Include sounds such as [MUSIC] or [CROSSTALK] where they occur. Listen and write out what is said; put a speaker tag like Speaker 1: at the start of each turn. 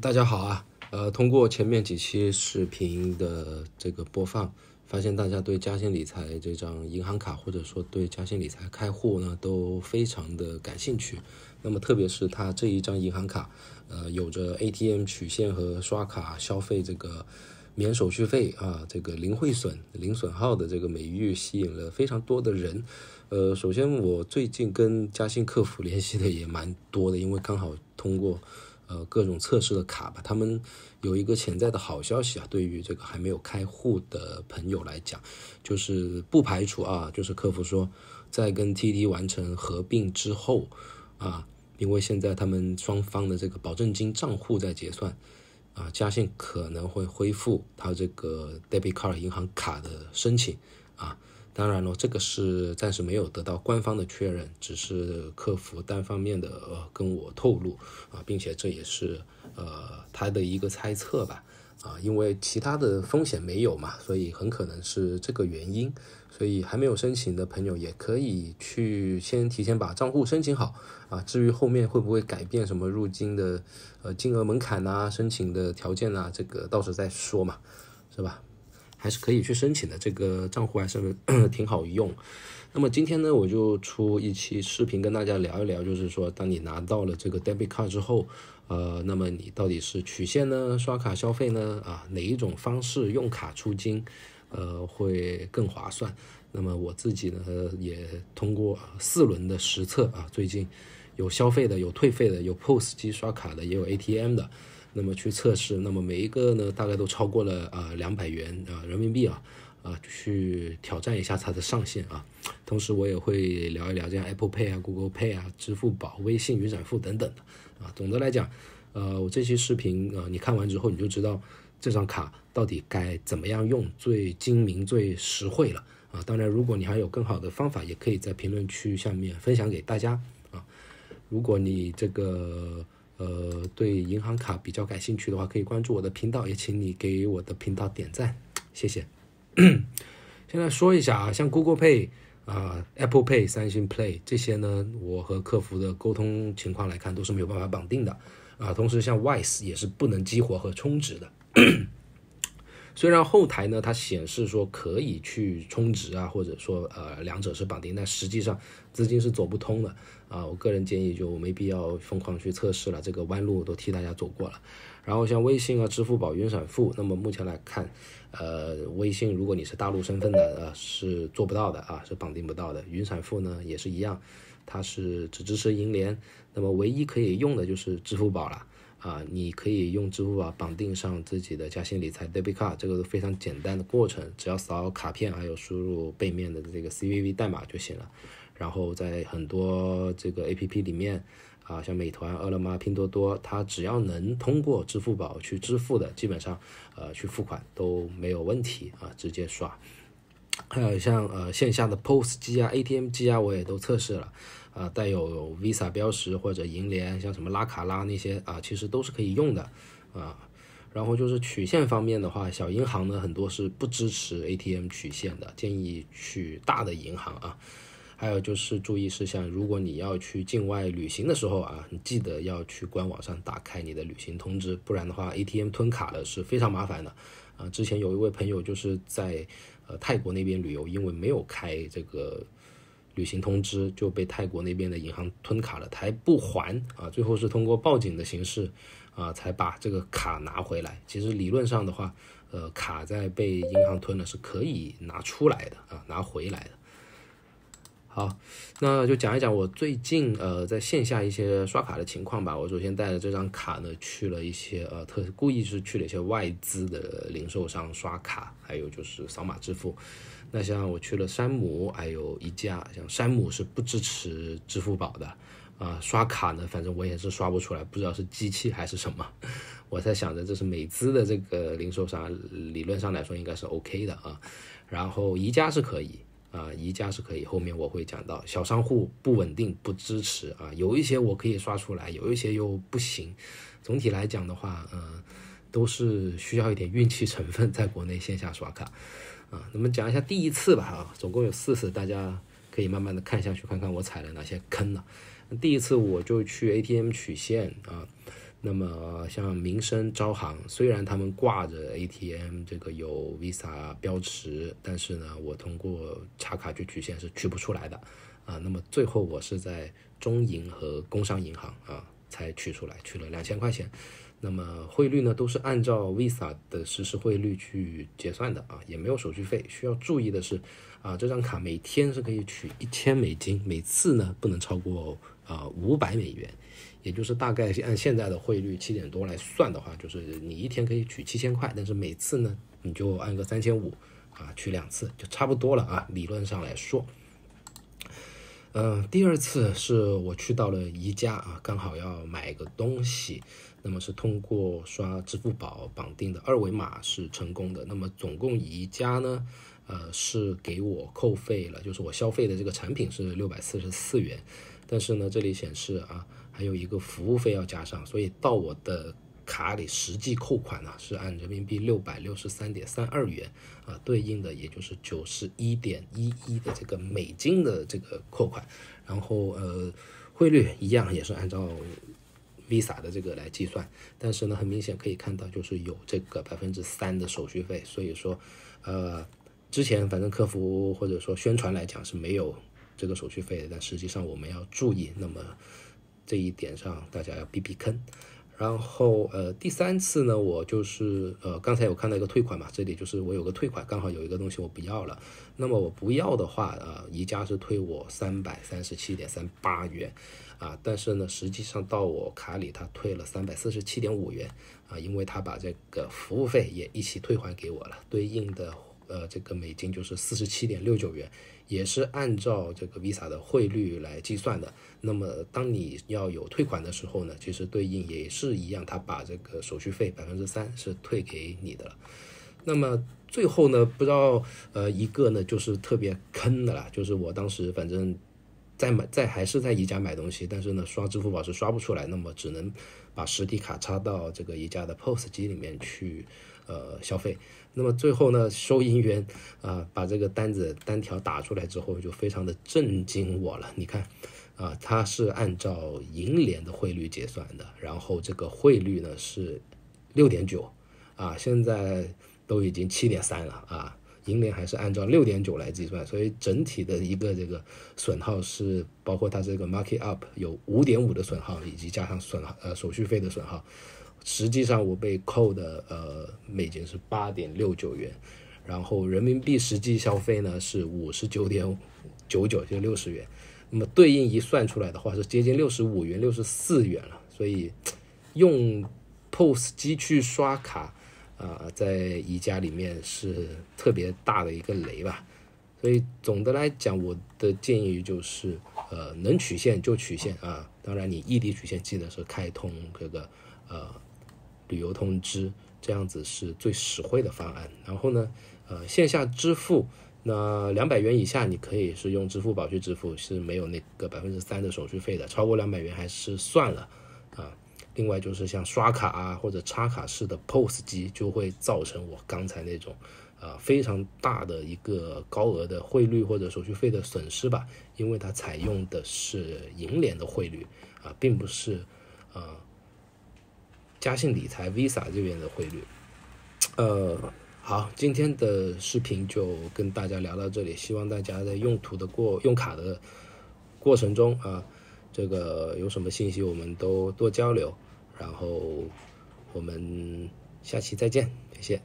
Speaker 1: 大家好啊，呃，通过前面几期视频的这个播放，发现大家对嘉兴理财这张银行卡，或者说对嘉兴理财开户呢，都非常的感兴趣。那么特别是它这一张银行卡，呃，有着 ATM 取现和刷卡消费这个免手续费啊，这个零汇损、零损耗的这个美誉，吸引了非常多的人。呃，首先我最近跟嘉兴客服联系的也蛮多的，因为刚好通过。呃，各种测试的卡吧，他们有一个潜在的好消息啊，对于这个还没有开户的朋友来讲，就是不排除啊，就是客服说，在跟 TD 完成合并之后啊，因为现在他们双方的这个保证金账户在结算啊，嘉信可能会恢复他这个 debit card 银行卡的申请啊。当然了，这个是暂时没有得到官方的确认，只是客服单方面的跟我透露啊，并且这也是呃他的一个猜测吧啊，因为其他的风险没有嘛，所以很可能是这个原因。所以还没有申请的朋友也可以去先提前把账户申请好啊。至于后面会不会改变什么入金的呃金额门槛呐、申请的条件呐，这个到时再说嘛，是吧？还是可以去申请的，这个账户还是 [CLEARS THROAT] 挺好用。那么今天呢，我就出一期视频跟大家聊一聊，就是说当你拿到了这个 debit card 之后，呃，那么你到底是取现呢，刷卡消费呢，啊，哪一种方式用卡出金，呃，会更划算？那么我自己呢，也通过四轮的实测啊，最近有消费的，有退费的，有 POS 机刷卡的，也有 ATM 的。那么去测试，那么每一个呢，大概都超过了啊两百元啊人民币啊，啊去挑战一下它的上限啊。同时我也会聊一聊，像 Apple Pay 啊、Google Pay 啊、支付宝、微信云闪付等等的啊。总的来讲，呃，我这期视频呃，你看完之后你就知道这张卡到底该怎么样用最精明、最实惠了啊。当然，如果你还有更好的方法，也可以在评论区下面分享给大家啊。如果你这个。呃，对银行卡比较感兴趣的话，可以关注我的频道，也请你给我的频道点赞，谢谢。[CLEARS THROAT] 现在说一下啊，像 Google Pay 啊、Apple Pay、三星 Play 这些呢，我和客服的沟通情况来看，都是没有办法绑定的啊。同时，像 Wise 也是不能激活和充值的。虽然后台呢，它显示说可以去充值啊，或者说呃两者是绑定，但实际上资金是走不通的啊。我个人建议就没必要疯狂去测试了，这个弯路都替大家走过了。然后像微信啊、支付宝、云闪付，那么目前来看，呃，微信如果你是大陆身份的啊是做不到的啊，是绑定不到的。云闪付呢也是一样，它是只支持银联，那么唯一可以用的就是支付宝了。啊，你可以用支付宝绑定上自己的嘉兴理财 debit card，这个非常简单的过程，只要扫卡片，还有输入背面的这个 C V V 代码就行了。然后在很多这个 A P P 里面，啊，像美团、饿了么、拼多多，它只要能通过支付宝去支付的，基本上，呃，去付款都没有问题啊，直接刷。还有像呃线下的 POS 机啊、ATM 机啊，我也都测试了，啊，带有 Visa 标识或者银联，像什么拉卡拉那些啊，其实都是可以用的，啊，然后就是取现方面的话，小银行呢很多是不支持 ATM 取现的，建议去大的银行啊。还有就是注意事项，如果你要去境外旅行的时候啊，你记得要去官网上打开你的旅行通知，不然的话 ATM 吞卡的是非常麻烦的，啊，之前有一位朋友就是在。呃，泰国那边旅游，因为没有开这个旅行通知，就被泰国那边的银行吞卡了，他还不还啊，最后是通过报警的形式啊，才把这个卡拿回来。其实理论上的话，呃，卡在被银行吞了是可以拿出来的啊，拿回来的。好，那就讲一讲我最近呃在线下一些刷卡的情况吧。我首先带着这张卡呢去了一些呃特故意是去了一些外资的零售商刷卡，还有就是扫码支付。那像我去了山姆，还有一家像山姆是不支持支付宝的啊，刷卡呢反正我也是刷不出来，不知道是机器还是什么。[LAUGHS] 我在想着这是美资的这个零售商，理论上来说应该是 OK 的啊。然后宜家是可以。啊，宜家是可以，后面我会讲到小商户不稳定不支持啊，有一些我可以刷出来，有一些又不行。总体来讲的话，嗯，都是需要一点运气成分，在国内线下刷卡。啊，那么讲一下第一次吧，啊，总共有四次，大家可以慢慢的看下去，看看我踩了哪些坑了。第一次我就去 ATM 取现啊。那么像民生、招行，虽然他们挂着 ATM 这个有 Visa 标识，但是呢，我通过插卡去取现是取不出来的，啊，那么最后我是在中银和工商银行啊才取出来，取了两千块钱。那么汇率呢，都是按照 Visa 的实时汇率去结算的啊，也没有手续费。需要注意的是，啊，这张卡每天是可以取一千美金，每次呢不能超过啊五百美元。也就是大概按现在的汇率七点多来算的话，就是你一天可以取七千块，但是每次呢，你就按个三千五啊，取两次就差不多了啊。理论上来说，嗯，第二次是我去到了宜家啊，刚好要买个东西，那么是通过刷支付宝绑定的二维码是成功的。那么总共宜家呢，呃，是给我扣费了，就是我消费的这个产品是六百四十四元，但是呢，这里显示啊。还有一个服务费要加上，所以到我的卡里实际扣款呢是按人民币六百六十三点三二元啊，对应的也就是九十一点一一的这个美金的这个扣款，然后呃汇率一样也是按照 Visa 的这个来计算，但是呢很明显可以看到就是有这个百分之三的手续费，所以说呃之前反正客服或者说宣传来讲是没有这个手续费的，但实际上我们要注意那么。这一点上大家要避避坑，然后呃第三次呢，我就是呃刚才有看到一个退款嘛，这里就是我有个退款，刚好有一个东西我不要了，那么我不要的话，呃宜家是退我三百三十七点三八元，啊但是呢实际上到我卡里他退了三百四十七点五元，啊因为他把这个服务费也一起退还给我了，对应的。呃，这个美金就是四十七点六九元，也是按照这个 Visa 的汇率来计算的。那么当你要有退款的时候呢，其实对应也是一样，他把这个手续费百分之三是退给你的了。那么最后呢，不知道呃一个呢就是特别坑的啦，就是我当时反正在买在还是在宜家买东西，但是呢刷支付宝是刷不出来，那么只能把实体卡插到这个宜家的 POS 机里面去。呃，消费，那么最后呢，收银员啊，把这个单子单条打出来之后，就非常的震惊我了。你看，啊，它是按照银联的汇率结算的，然后这个汇率呢是六点九，啊，现在都已经七点三了啊，银联还是按照六点九来计算，所以整体的一个这个损耗是包括它这个 market up 有五点五的损耗，以及加上损耗呃手续费的损耗。实际上我被扣的呃美金是八点六九元，然后人民币实际消费呢是五十九点九九，就六十元。那么对应一算出来的话是接近六十五元、六十四元了。所以用 POS 机去刷卡啊，在宜家里面是特别大的一个雷吧。所以总的来讲，我的建议就是呃能取现就取现啊，当然你异地取现记得是开通这个呃。旅游通知这样子是最实惠的方案。然后呢，呃，线下支付那两百元以下，你可以是用支付宝去支付，是没有那个百分之三的手续费的。超过两百元还是算了啊。另外就是像刷卡啊或者插卡式的 POS 机，就会造成我刚才那种，呃，非常大的一个高额的汇率或者手续费的损失吧，因为它采用的是银联的汇率啊，并不是，呃。嘉信理财 Visa 这边的汇率，呃，好，今天的视频就跟大家聊到这里，希望大家在用途的过用卡的过程中啊，这个有什么信息，我们都多交流，然后我们下期再见，谢谢。